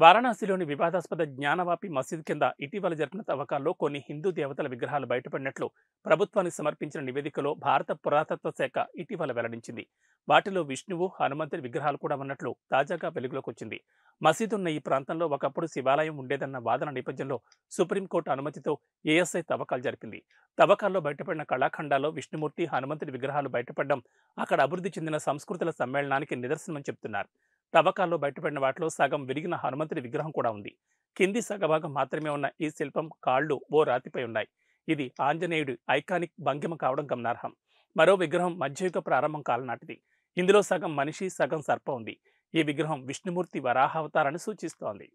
వారణాసిలోని వివాదాస్పద జ్ఞానవాపి మసీద్ కింద ఇటీవల జరిపిన తవ్వకాల్లో కొన్ని హిందూ దేవతల విగ్రహాలు బయటపడినట్లు ప్రభుత్వానికి సమర్పించిన నివేదికలో భారత పురాతత్వ శాఖ ఇటీవల వెల్లడించింది వాటిలో విష్ణువు హనుమంతుడి విగ్రహాలు కూడా ఉన్నట్లు తాజాగా వెలుగులోకి వచ్చింది మసీదు ఉన్న ఈ ప్రాంతంలో ఒకప్పుడు శివాలయం ఉండేదన్న వాదన నేపథ్యంలో సుప్రీంకోర్టు అనుమతితో ఏఎస్ఐ తవ్వకాలు జరిపింది తవ్వకాల్లో బయటపడిన కళాఖండాల్లో విష్ణుమూర్తి హనుమంతుడి విగ్రహాలు బయటపడడం అక్కడ అభివృద్ధి చెందిన సంస్కృతుల సమ్మేళనానికి నిదర్శనమని చెబుతున్నారు తవ్వకాల్లో బయటపడిన వాటిలో సగం విరిగిన హనుమంతుడి విగ్రహం కూడా ఉంది కింది సగభాగం మాత్రమే ఉన్న ఈ శిల్పం కాళ్ళు ఓ రాతిపై ఉన్నాయి ఇది ఆంజనేయుడి ఐకానిక్ భంగిమ కావడం గమనార్హం మరో విగ్రహం మధ్యయుగ ప్రారంభం కాలనాటిది ఇందులో సగం మనిషి సగం సర్ప ఉంది ఈ విగ్రహం విష్ణుమూర్తి వరాహావతారాన్ని సూచిస్తోంది